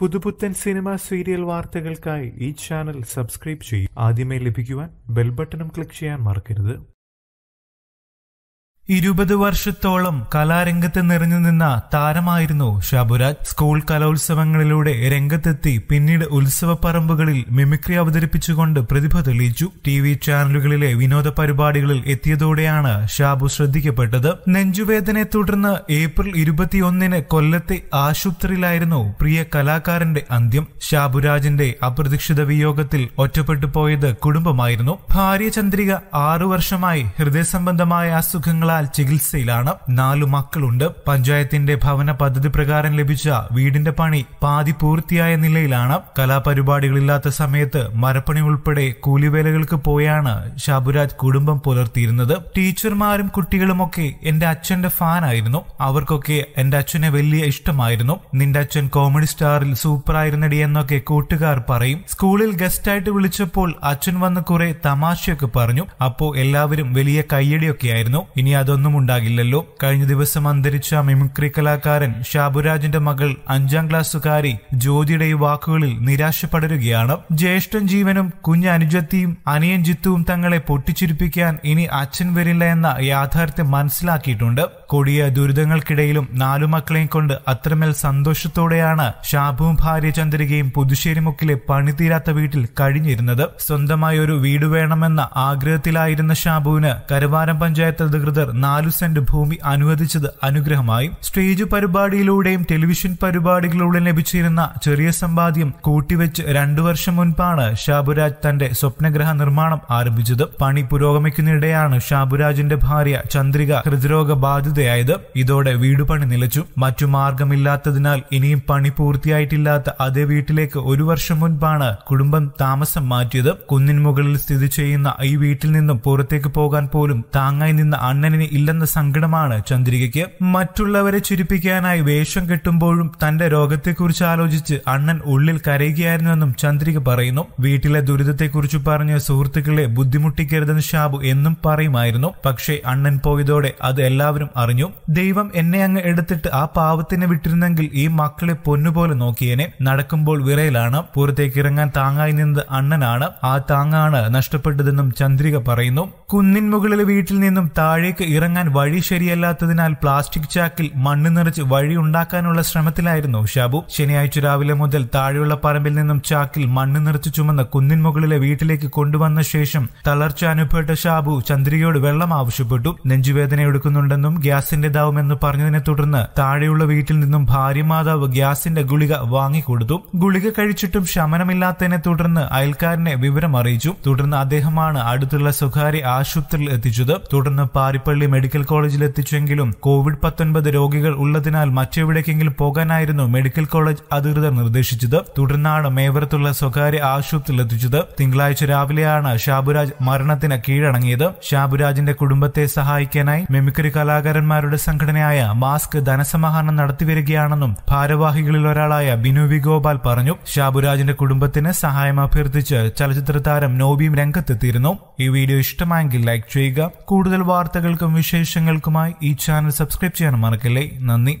പുതുപുത്തൻ cinema serial വാർത്തകൾക്കായി ഈ ചാനൽ സബ്സ്ക്രൈബ് ചെയ്യും ആദ്യമേ ലഭിക്കുവാൻ ബെൽബട്ടണും ക്ലിക്ക് ചെയ്യാൻ മറക്കരുത് ഇരുപത് വർഷത്തോളം കലാരംഗത്ത് നിറഞ്ഞു നിന്ന താരമായിരുന്നു ഷാബുരാജ് സ്കൂൾ കലോത്സവങ്ങളിലൂടെ രംഗത്തെത്തി പിന്നീട് ഉത്സവപ്പറമ്പുകളിൽ മിമിക്രി അവതരിപ്പിച്ചുകൊണ്ട് പ്രതിഭ തെളിയിച്ചു ടി വി ചാനലുകളിലെ വിനോദ പരിപാടികളിൽ എത്തിയതോടെയാണ് ഷാബു ശ്രദ്ധിക്കപ്പെട്ടത് നെഞ്ചുവേദനയെ തുടർന്ന് ഏപ്രിൽ ഇരുപത്തിയൊന്നിന് കൊല്ലത്തെ ആശുപത്രിയിലായിരുന്നു പ്രിയ കലാകാരന്റെ അന്ത്യം ഷാബുരാജിന്റെ അപ്രതീക്ഷിത വിയോഗത്തിൽ ഒറ്റപ്പെട്ടു പോയത് കുടുംബമായിരുന്നു ഭാര്യ ചന്ദ്രിക ആറു വർഷമായി ഹൃദയ സംബന്ധമായ അസുഖങ്ങളാൽ ലാൽ ചികിത്സയിലാണ് നാലു മക്കളുണ്ട് പഞ്ചായത്തിന്റെ ഭവന പദ്ധതി പ്രകാരം ലഭിച്ച വീടിന്റെ പണി പാതി പൂർത്തിയായ നിലയിലാണ് കലാപരിപാടികളില്ലാത്ത സമയത്ത് മരപ്പണി ഉൾപ്പെടെ കൂലിവേലകൾക്ക് പോയാണ് ഷാബുരാജ് കുടുംബം പുലർത്തിയിരുന്നത് ടീച്ചർമാരും കുട്ടികളുമൊക്കെ എന്റെ അച്ഛന്റെ ഫാനായിരുന്നു അവർക്കൊക്കെ എന്റെ അച്ഛനെ വലിയ ഇഷ്ടമായിരുന്നു നിന്റെ അച്ഛൻ കോമഡി സ്റ്റാറിൽ സൂപ്പർ ആയിരുന്നടി എന്നൊക്കെ കൂട്ടുകാർ പറയും സ്കൂളിൽ ഗസ്റ്റായിട്ട് വിളിച്ചപ്പോൾ അച്ഛൻ വന്ന് കുറെ തമാശയൊക്കെ പറഞ്ഞു അപ്പോ എല്ലാവരും വലിയ കയ്യടിയൊക്കെ ആയിരുന്നു ഇനി അതൊന്നും ഉണ്ടാകില്ലല്ലോ കഴിഞ്ഞ ദിവസം അന്തരിച്ച മിമിക്രി കലാകാരൻ ഷാബുരാജിന്റെ മകൾ അഞ്ചാം ക്ലാസ്സുകാരി ജ്യോതിയുടെ ഈ വാക്കുകളിൽ നിരാശപ്പെടരുകയാണ് ജ്യേഷ്ഠൻ ജീവനും കുഞ്ഞ് അനുജത്തിയും അനിയൻ ജിത്തുവും തങ്ങളെ പൊട്ടിച്ചിരിപ്പിക്കാൻ ഇനി അച്ഛൻ വരില്ല എന്ന യാഥാർത്ഥ്യം മനസ്സിലാക്കിയിട്ടുണ്ട് കൊടിയ ദുരിതങ്ങൾക്കിടയിലും നാലു മക്കളെയും കൊണ്ട് അത്രമേൽ സന്തോഷത്തോടെയാണ് ഷാബുവും ഭാര്യ ചന്ദ്രികയും പുതുശ്ശേരിമുക്കിലെ പണിതീരാത്ത വീട്ടിൽ കഴിഞ്ഞിരുന്നത് സ്വന്തമായി ഒരു വീട് വേണമെന്ന ആഗ്രഹത്തിലായിരുന്ന ഷാബുവിന് കരുവാരം പഞ്ചായത്ത് അധികൃതർ നാലു സെന്റ് ഭൂമി അനുവദിച്ചത് അനുഗ്രഹമായി സ്റ്റേജ് പരിപാടിയിലൂടെയും ടെലിവിഷൻ പരിപാടികളിലൂടെയും ലഭിച്ചിരുന്ന ചെറിയ സമ്പാദ്യം കൂട്ടിവെച്ച് രണ്ടു വർഷം മുൻപാണ് ഷാബുരാജ് തന്റെ സ്വപ്നഗ്രഹ നിർമ്മാണം ആരംഭിച്ചത് പണി പുരോഗമിക്കുന്നിടെയാണ് ഷാബുരാജിന്റെ ഭാര്യ ചന്ദ്രിക ഹൃദ്രോഗ ബാധിതയായത് ഇതോടെ വീട് പണി നിലച്ചു മറ്റു മാർഗമില്ലാത്തതിനാൽ ഇനിയും പണി പൂർത്തിയായിട്ടില്ലാത്ത അതേ വീട്ടിലേക്ക് ഒരു വർഷം മുൻപാണ് കുടുംബം താമസം മാറ്റിയത് കുന്നിൻ മുകളിൽ സ്ഥിതി ചെയ്യുന്ന ഈ വീട്ടിൽ നിന്നും പുറത്തേക്ക് പോകാൻ പോലും താങ്ങായി നിന്ന അണ്ണനെ ഇല്ലെന്ന സങ്കടമാണ് ചന്ദ്രികയ്ക്ക് മറ്റുള്ളവരെ ചിരിപ്പിക്കാനായി വേഷം കെട്ടുമ്പോഴും തന്റെ രോഗത്തെക്കുറിച്ച് ആലോചിച്ച് അണ്ണൻ ഉള്ളിൽ കരയുകയായിരുന്നുവെന്നും ചന്ദ്രിക പറയുന്നു വീട്ടിലെ ദുരിതത്തെക്കുറിച്ച് പറഞ്ഞ് സുഹൃത്തുക്കളെ ബുദ്ധിമുട്ടിക്കരുതെന്ന് ഷാബു എന്നും പറയുമായിരുന്നു പക്ഷേ അണ്ണൻ പോയതോടെ അത് എല്ലാവരും അറിഞ്ഞു ദൈവം എന്നെ അങ്ങ് എടുത്തിട്ട് ആ പാവത്തിനെ വിട്ടിരുന്നെങ്കിൽ ഈ മക്കളെ പൊന്നുപോലെ നോക്കിയേനെ നടക്കുമ്പോൾ വിറയിലാണ് പുറത്തേക്ക് ഇറങ്ങാൻ താങ്ങായി നിന്നത് അണ്ണനാണ് ആ താങ്ങാണ് നഷ്ടപ്പെട്ടതെന്നും ചന്ദ്രിക പറയുന്നു കുന്നിൻ മുകളിലെ വീട്ടിൽ നിന്നും താഴേക്ക് ഇറങ്ങാൻ വഴി ശരിയല്ലാത്തതിനാൽ പ്ലാസ്റ്റിക് ചാക്കിൽ മണ്ണ് നിറച്ച് വഴി ഉണ്ടാക്കാനുള്ള ശ്രമത്തിലായിരുന്നു ഷാബു ശനിയാഴ്ച രാവിലെ മുതൽ താഴെയുള്ള പറമ്പിൽ നിന്നും ചാക്കിൽ മണ്ണ് നിറച്ച് ചുമന്ന കുന്നിൻ മുകളിലെ വീട്ടിലേക്ക് കൊണ്ടുവന്ന ശേഷം തളർച്ച അനുഭവപ്പെട്ട ഷാബു ചന്ദ്രികയോട് വെള്ളം ആവശ്യപ്പെട്ടു നെഞ്ചുവേദന എടുക്കുന്നുണ്ടെന്നും ഗ്യാസിന്റെ ദാവുമെന്ന് പറഞ്ഞതിനെ തുടർന്ന് താഴെയുള്ള വീട്ടിൽ നിന്നും ഭാര്യ മാതാവ് ഗ്യാസിന്റെ ഗുളിക വാങ്ങിക്കൊടുത്തു ഗുളിക കഴിച്ചിട്ടും ശമനമില്ലാത്തതിനെ തുടർന്ന് അയൽക്കാരനെ വിവരം അറിയിച്ചു തുടർന്ന് അദ്ദേഹമാണ് അടുത്തുള്ള സ്വകാര്യ ആശുപത്രിയിൽ എത്തിച്ചത് തുടർന്ന് പാരിപ്പള്ളി പള്ളി മെഡിക്കൽ കോളേജിൽ എത്തിച്ചെങ്കിലും കോവിഡ് പത്തൊൻപത് രോഗികൾ ഉള്ളതിനാൽ മറ്റെവിടേക്കെങ്കിലും പോകാനായിരുന്നു മെഡിക്കൽ കോളേജ് അധികൃതർ നിർദ്ദേശിച്ചത് തുടർന്നാണ് മേവരത്തുള്ള സ്വകാര്യ ആശുപത്രിയിൽ എത്തിച്ചത് തിങ്കളാഴ്ച രാവിലെയാണ് ഷാബുരാജ് മരണത്തിന് കീഴടങ്ങിയത് ഷാബുരാജിന്റെ കുടുംബത്തെ സഹായിക്കാനായി മെമിക്രി കലാകാരന്മാരുടെ സംഘടനയായ മാസ്ക് ധനസമാഹരണം നടത്തിവരികയാണെന്നും ഭാരവാഹികളിൽ ഒരാളായ ബിനു ഗോപാൽ പറഞ്ഞു ഷാബുരാജിന്റെ കുടുംബത്തിന് സഹായം അഭ്യർത്ഥിച്ച് ചലച്ചിത്ര താരം നോബിയും രംഗത്തെത്തിയിരുന്നു ഈ വീഡിയോ ഇഷ്ടമായെങ്കിൽ ലൈക്ക് ചെയ്യുക കൂടുതൽ വാർത്തകൾക്കും വിശേഷങ്ങൾക്കുമായി ഈ ചാനൽ സബ്സ്ക്രൈബ് ചെയ്യാൻ മറക്കല്ലേ നന്ദി